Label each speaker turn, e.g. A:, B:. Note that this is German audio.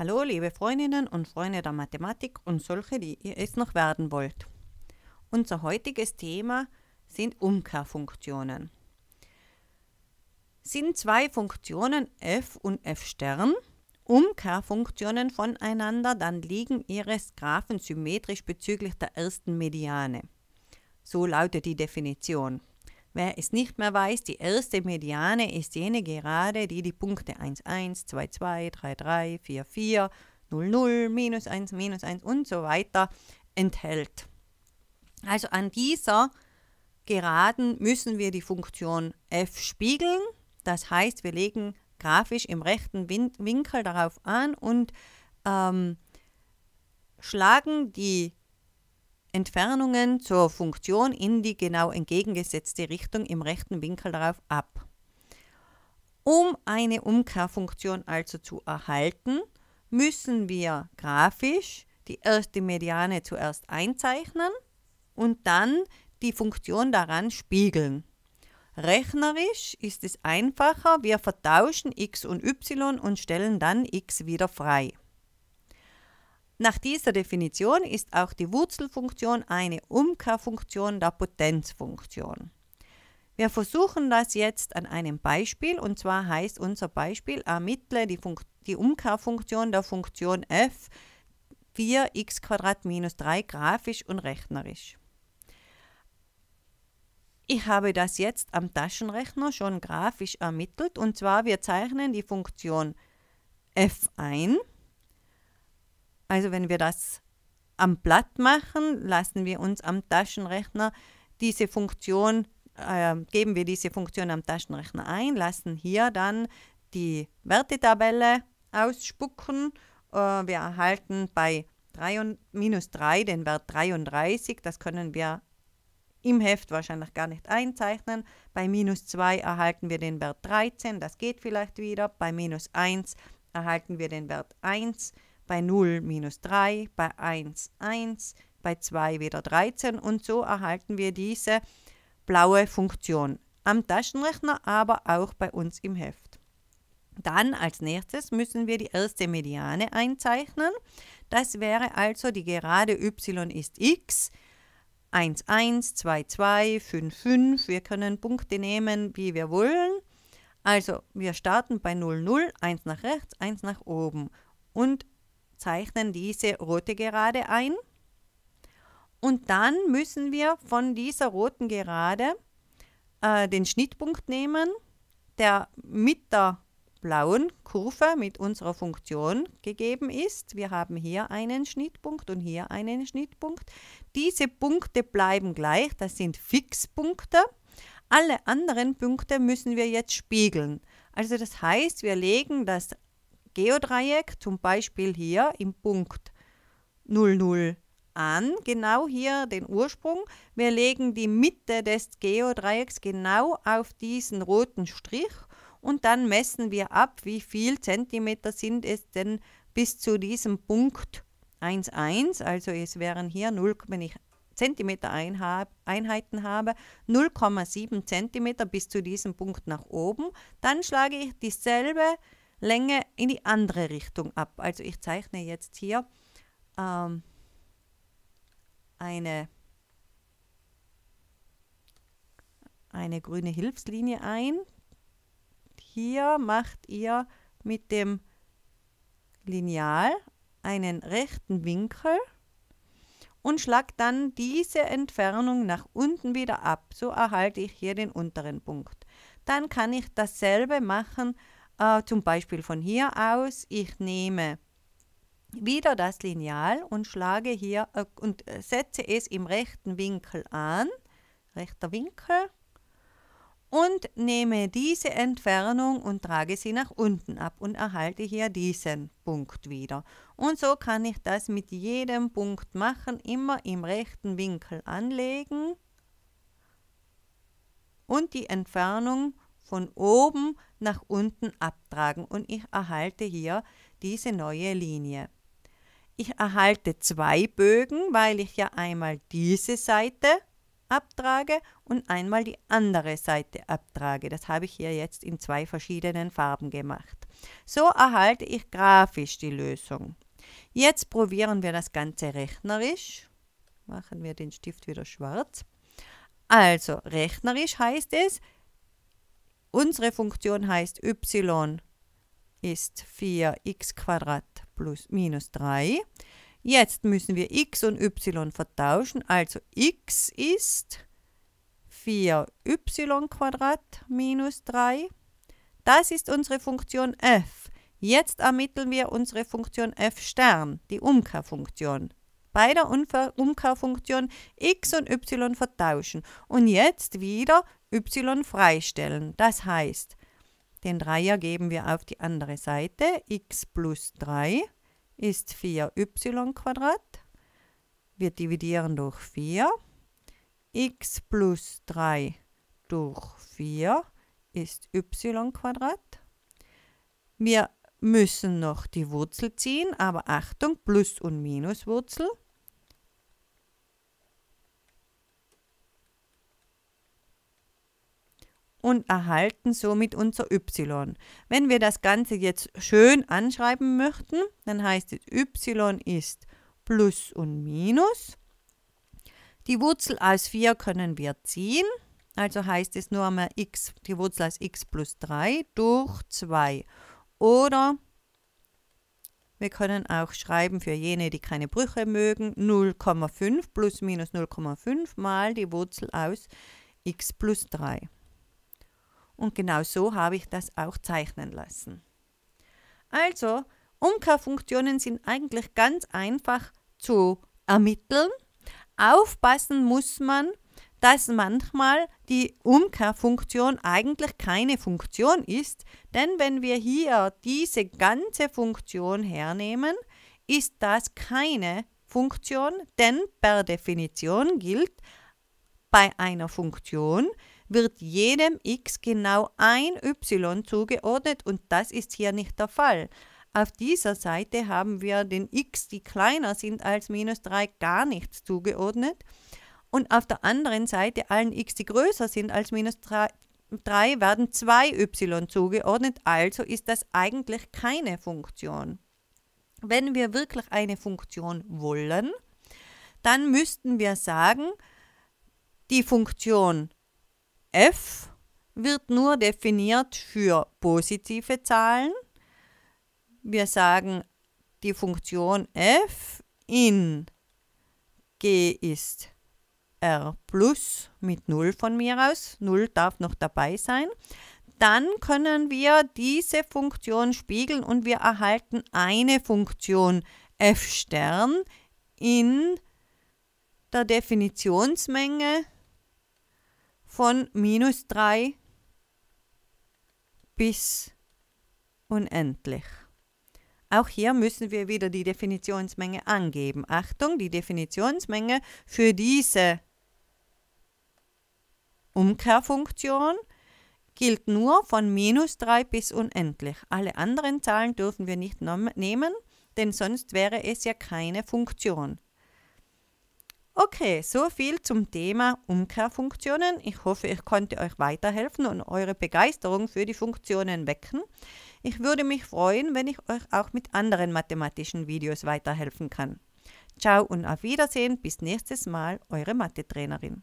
A: Hallo, liebe Freundinnen und Freunde der Mathematik und solche, die ihr es noch werden wollt. Unser heutiges Thema sind Umkehrfunktionen. Sind zwei Funktionen f und f Stern Umkehrfunktionen voneinander, dann liegen ihre Graphen symmetrisch bezüglich der ersten Mediane. So lautet die Definition. Wer es nicht mehr weiß, die erste Mediane ist jene Gerade, die die Punkte 1, 1, 2, 2, 3, 3, 4, 4, 0, 0, minus 1, minus 1 und so weiter enthält. Also an dieser Geraden müssen wir die Funktion f spiegeln. Das heißt, wir legen grafisch im rechten Win Winkel darauf an und ähm, schlagen die Entfernungen zur Funktion in die genau entgegengesetzte Richtung im rechten Winkel darauf ab. Um eine Umkehrfunktion also zu erhalten, müssen wir grafisch die erste Mediane zuerst einzeichnen und dann die Funktion daran spiegeln. Rechnerisch ist es einfacher, wir vertauschen x und y und stellen dann x wieder frei. Nach dieser Definition ist auch die Wurzelfunktion eine Umkehrfunktion der Potenzfunktion. Wir versuchen das jetzt an einem Beispiel und zwar heißt unser Beispiel ermittle die, Funk die Umkehrfunktion der Funktion f 4x minus 3 grafisch und rechnerisch. Ich habe das jetzt am Taschenrechner schon grafisch ermittelt und zwar wir zeichnen die Funktion f ein also wenn wir das am Blatt machen, lassen wir uns am Taschenrechner diese Funktion, äh, geben wir diese Funktion am Taschenrechner ein, lassen hier dann die Wertetabelle ausspucken. Äh, wir erhalten bei 3 und, minus 3 den Wert 33, das können wir im Heft wahrscheinlich gar nicht einzeichnen. Bei minus 2 erhalten wir den Wert 13, das geht vielleicht wieder. Bei minus 1 erhalten wir den Wert 1 bei 0 minus 3, bei 1 1, bei 2 wieder 13 und so erhalten wir diese blaue Funktion am Taschenrechner, aber auch bei uns im Heft. Dann als nächstes müssen wir die erste Mediane einzeichnen. Das wäre also die Gerade y ist x. 1, 1, 2, 2, 5, 5. Wir können Punkte nehmen, wie wir wollen. Also wir starten bei 0, 0, 1 nach rechts, 1 nach oben. Und zeichnen diese rote Gerade ein. Und dann müssen wir von dieser roten Gerade äh, den Schnittpunkt nehmen, der mit der blauen Kurve mit unserer Funktion gegeben ist. Wir haben hier einen Schnittpunkt und hier einen Schnittpunkt. Diese Punkte bleiben gleich, das sind Fixpunkte. Alle anderen Punkte müssen wir jetzt spiegeln. Also das heißt, wir legen das Geodreieck, zum Beispiel hier im Punkt 00 an, genau hier den Ursprung. Wir legen die Mitte des Geodreiecks genau auf diesen roten Strich und dann messen wir ab, wie viel Zentimeter sind es denn bis zu diesem Punkt 1,1. Also es wären hier 0, wenn ich Zentimeter Einheiten habe, 0,7 Zentimeter bis zu diesem Punkt nach oben. Dann schlage ich dieselbe Länge in die andere Richtung ab. Also ich zeichne jetzt hier ähm, eine, eine grüne Hilfslinie ein. Hier macht ihr mit dem Lineal einen rechten Winkel und schlagt dann diese Entfernung nach unten wieder ab. So erhalte ich hier den unteren Punkt. Dann kann ich dasselbe machen äh, zum Beispiel von hier aus, ich nehme wieder das Lineal und schlage hier äh, und äh, setze es im rechten Winkel an, rechter Winkel, und nehme diese Entfernung und trage sie nach unten ab und erhalte hier diesen Punkt wieder. Und so kann ich das mit jedem Punkt machen, immer im rechten Winkel anlegen und die Entfernung von oben nach unten abtragen und ich erhalte hier diese neue Linie. Ich erhalte zwei Bögen, weil ich ja einmal diese Seite abtrage und einmal die andere Seite abtrage. Das habe ich hier jetzt in zwei verschiedenen Farben gemacht. So erhalte ich grafisch die Lösung. Jetzt probieren wir das Ganze rechnerisch. Machen wir den Stift wieder schwarz. Also rechnerisch heißt es, Unsere Funktion heißt y ist 4x plus minus 3. Jetzt müssen wir x und y vertauschen. Also x ist 4y minus 3. Das ist unsere Funktion f. Jetzt ermitteln wir unsere Funktion f Stern, die Umkehrfunktion. Bei der Umkehrfunktion x und y vertauschen. Und jetzt wieder y freistellen. Das heißt, den Dreier geben wir auf die andere Seite. x plus 3 ist 4y Quadrat. Wir dividieren durch 4. x plus 3 durch 4 ist y Quadrat. Wir müssen noch die Wurzel ziehen, aber Achtung, Plus- und Minuswurzel. und erhalten somit unser y. Wenn wir das Ganze jetzt schön anschreiben möchten, dann heißt es y ist plus und minus. Die Wurzel aus 4 können wir ziehen, also heißt es nur einmal x, die Wurzel aus x plus 3 durch 2. Oder wir können auch schreiben für jene, die keine Brüche mögen, 0,5 plus minus 0,5 mal die Wurzel aus x plus 3. Und genau so habe ich das auch zeichnen lassen. Also, Umkehrfunktionen sind eigentlich ganz einfach zu ermitteln. Aufpassen muss man, dass manchmal die Umkehrfunktion eigentlich keine Funktion ist, denn wenn wir hier diese ganze Funktion hernehmen, ist das keine Funktion, denn per Definition gilt, bei einer Funktion wird jedem x genau ein y zugeordnet und das ist hier nicht der Fall. Auf dieser Seite haben wir den x, die kleiner sind als minus 3, gar nichts zugeordnet. Und auf der anderen Seite allen x, die größer sind als minus 3, 3 werden 2y zugeordnet, also ist das eigentlich keine Funktion. Wenn wir wirklich eine Funktion wollen, dann müssten wir sagen, die Funktion f wird nur definiert für positive Zahlen. Wir sagen, die Funktion f in g ist r plus mit 0 von mir aus. 0 darf noch dabei sein. Dann können wir diese Funktion spiegeln und wir erhalten eine Funktion f Stern in der Definitionsmenge von minus 3 bis unendlich. Auch hier müssen wir wieder die Definitionsmenge angeben. Achtung, die Definitionsmenge für diese Umkehrfunktion gilt nur von minus 3 bis unendlich. Alle anderen Zahlen dürfen wir nicht nehmen, denn sonst wäre es ja keine Funktion. Okay, so viel zum Thema Umkehrfunktionen. Ich hoffe, ich konnte euch weiterhelfen und eure Begeisterung für die Funktionen wecken. Ich würde mich freuen, wenn ich euch auch mit anderen mathematischen Videos weiterhelfen kann. Ciao und auf Wiedersehen, bis nächstes Mal, eure Mathe-Trainerin.